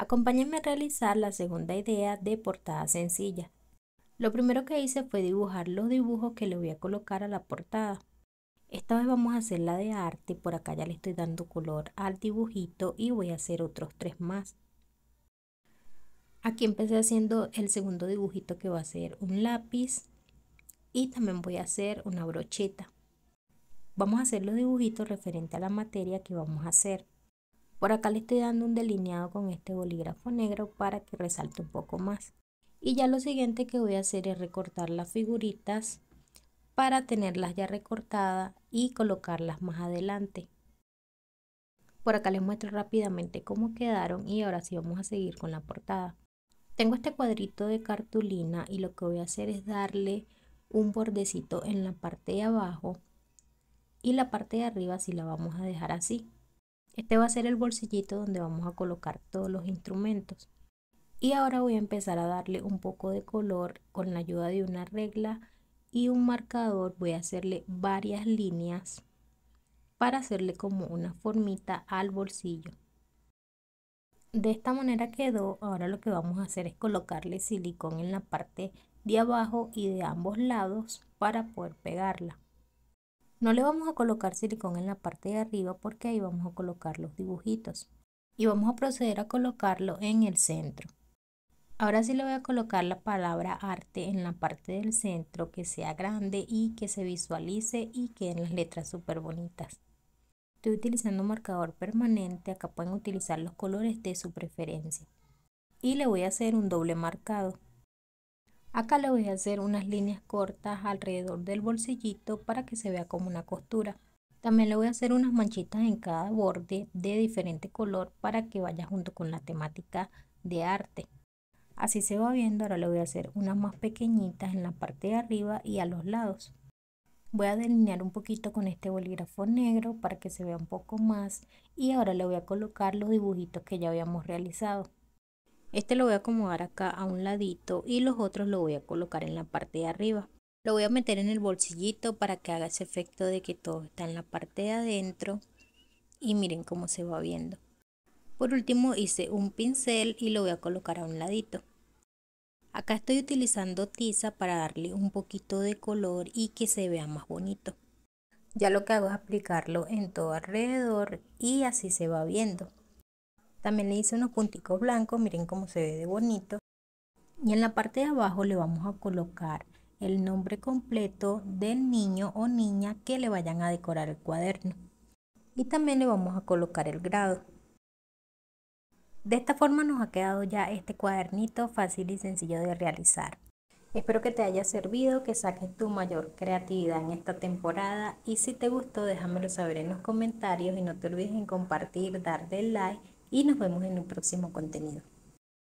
Acompáñenme a realizar la segunda idea de portada sencilla. Lo primero que hice fue dibujar los dibujos que le voy a colocar a la portada. Esta vez vamos a hacer la de arte, por acá ya le estoy dando color al dibujito y voy a hacer otros tres más. Aquí empecé haciendo el segundo dibujito que va a ser un lápiz y también voy a hacer una brocheta. Vamos a hacer los dibujitos referente a la materia que vamos a hacer. Por acá le estoy dando un delineado con este bolígrafo negro para que resalte un poco más. Y ya lo siguiente que voy a hacer es recortar las figuritas para tenerlas ya recortadas y colocarlas más adelante. Por acá les muestro rápidamente cómo quedaron y ahora sí vamos a seguir con la portada. Tengo este cuadrito de cartulina y lo que voy a hacer es darle un bordecito en la parte de abajo y la parte de arriba si la vamos a dejar así. Este va a ser el bolsillito donde vamos a colocar todos los instrumentos. Y ahora voy a empezar a darle un poco de color con la ayuda de una regla y un marcador. Voy a hacerle varias líneas para hacerle como una formita al bolsillo. De esta manera quedó. Ahora lo que vamos a hacer es colocarle silicón en la parte de abajo y de ambos lados para poder pegarla. No le vamos a colocar silicón en la parte de arriba porque ahí vamos a colocar los dibujitos. Y vamos a proceder a colocarlo en el centro. Ahora sí le voy a colocar la palabra arte en la parte del centro, que sea grande y que se visualice y queden las letras súper bonitas. Estoy utilizando un marcador permanente, acá pueden utilizar los colores de su preferencia. Y le voy a hacer un doble marcado. Acá le voy a hacer unas líneas cortas alrededor del bolsillito para que se vea como una costura. También le voy a hacer unas manchitas en cada borde de diferente color para que vaya junto con la temática de arte. Así se va viendo, ahora le voy a hacer unas más pequeñitas en la parte de arriba y a los lados. Voy a delinear un poquito con este bolígrafo negro para que se vea un poco más y ahora le voy a colocar los dibujitos que ya habíamos realizado. Este lo voy a acomodar acá a un ladito y los otros lo voy a colocar en la parte de arriba. Lo voy a meter en el bolsillito para que haga ese efecto de que todo está en la parte de adentro. Y miren cómo se va viendo. Por último hice un pincel y lo voy a colocar a un ladito. Acá estoy utilizando tiza para darle un poquito de color y que se vea más bonito. Ya lo que hago es aplicarlo en todo alrededor y así se va viendo. También le hice unos punticos blancos, miren cómo se ve de bonito. Y en la parte de abajo le vamos a colocar el nombre completo del niño o niña que le vayan a decorar el cuaderno. Y también le vamos a colocar el grado. De esta forma nos ha quedado ya este cuadernito fácil y sencillo de realizar. Espero que te haya servido, que saques tu mayor creatividad en esta temporada y si te gustó déjamelo saber en los comentarios y no te olvides en compartir, darle like y nos vemos en un próximo contenido.